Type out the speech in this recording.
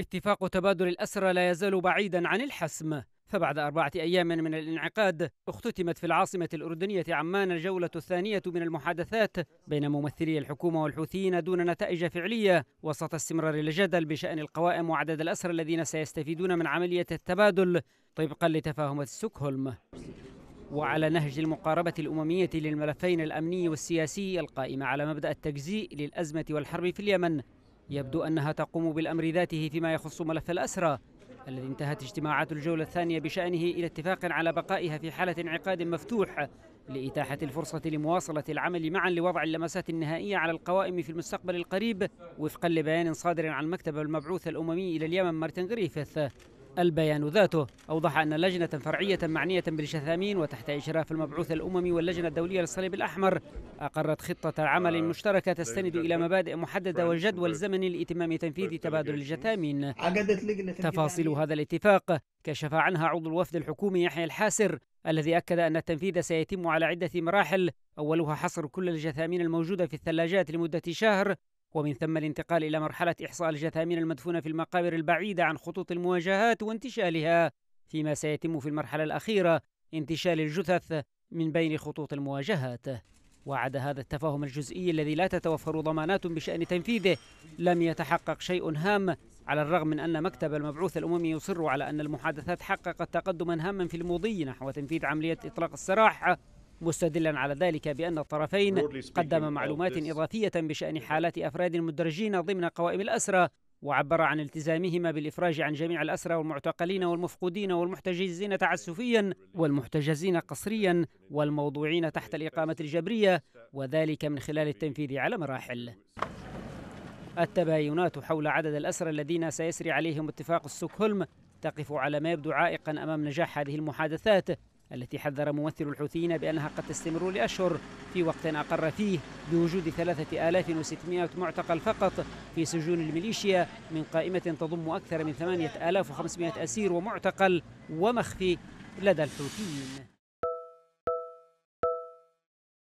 اتفاق تبادل الأسرى لا يزال بعيدا عن الحسم فبعد أربعة أيام من الانعقاد اختتمت في العاصمة الأردنية عمان الجولة الثانية من المحادثات بين ممثلي الحكومة والحوثيين دون نتائج فعلية وسط استمرار الجدل بشأن القوائم وعدد الأسرى الذين سيستفيدون من عملية التبادل طبقا لتفاهمات ستوكهولم وعلى نهج المقاربة الأممية للملفين الأمني والسياسي القائمة على مبدأ التجزيء للأزمة والحرب في اليمن يبدو أنها تقوم بالأمر ذاته فيما يخص ملف الأسرى الذي انتهت اجتماعات الجولة الثانية بشأنه إلى اتفاق على بقائها في حالة انعقاد مفتوح لإتاحة الفرصة لمواصلة العمل معا لوضع اللمسات النهائية على القوائم في المستقبل القريب وفقا لبيان صادر عن مكتب المبعوث الأممي إلى اليمن مارتن غريفيث البيان ذاته أوضح أن لجنة فرعية معنية بالشثامين وتحت إشراف المبعوث الأممي واللجنة الدولية للصليب الأحمر أقرت خطة عمل مشتركة تستند إلى مبادئ محددة وجدول زمني لإتمام تنفيذ تبادل الجثامين تفاصيل هذا الاتفاق كشف عنها عضو الوفد الحكومي يحيى الحاسر الذي أكد أن التنفيذ سيتم على عدة مراحل أولها حصر كل الجثامين الموجودة في الثلاجات لمدة شهر ومن ثم الانتقال إلى مرحلة إحصاء الجثامين المدفونة في المقابر البعيدة عن خطوط المواجهات وانتشالها فيما سيتم في المرحلة الأخيرة انتشال الجثث من بين خطوط المواجهات وعد هذا التفاهم الجزئي الذي لا تتوفر ضمانات بشأن تنفيذه لم يتحقق شيء هام على الرغم من أن مكتب المبعوث الأممي يصر على أن المحادثات حققت تقدما هاما في المضي نحو تنفيذ عملية إطلاق السراح مستدلا على ذلك بأن الطرفين قدم uh, معلومات إضافية بشأن حالات أفراد مدرجين ضمن قوائم الأسرى وعبر عن التزامهما بالإفراج عن جميع الأسرى والمعتقلين والمفقودين والمحتجزين تعسفيا والمحتجزين قسريا والموضوعين تحت الإقامة الجبرية وذلك من خلال التنفيذ على مراحل التباينات حول عدد الأسرى الذين سيسري عليهم اتفاق السوكهولم تقف على ما يبدو عائقا أمام نجاح هذه المحادثات التي حذر ممثل الحوثيين بأنها قد تستمر لأشهر في وقت أقر فيه بوجود 3600 معتقل فقط في سجون الميليشيا من قائمة تضم أكثر من 8500 أسير ومعتقل ومخفي لدى الحوثيين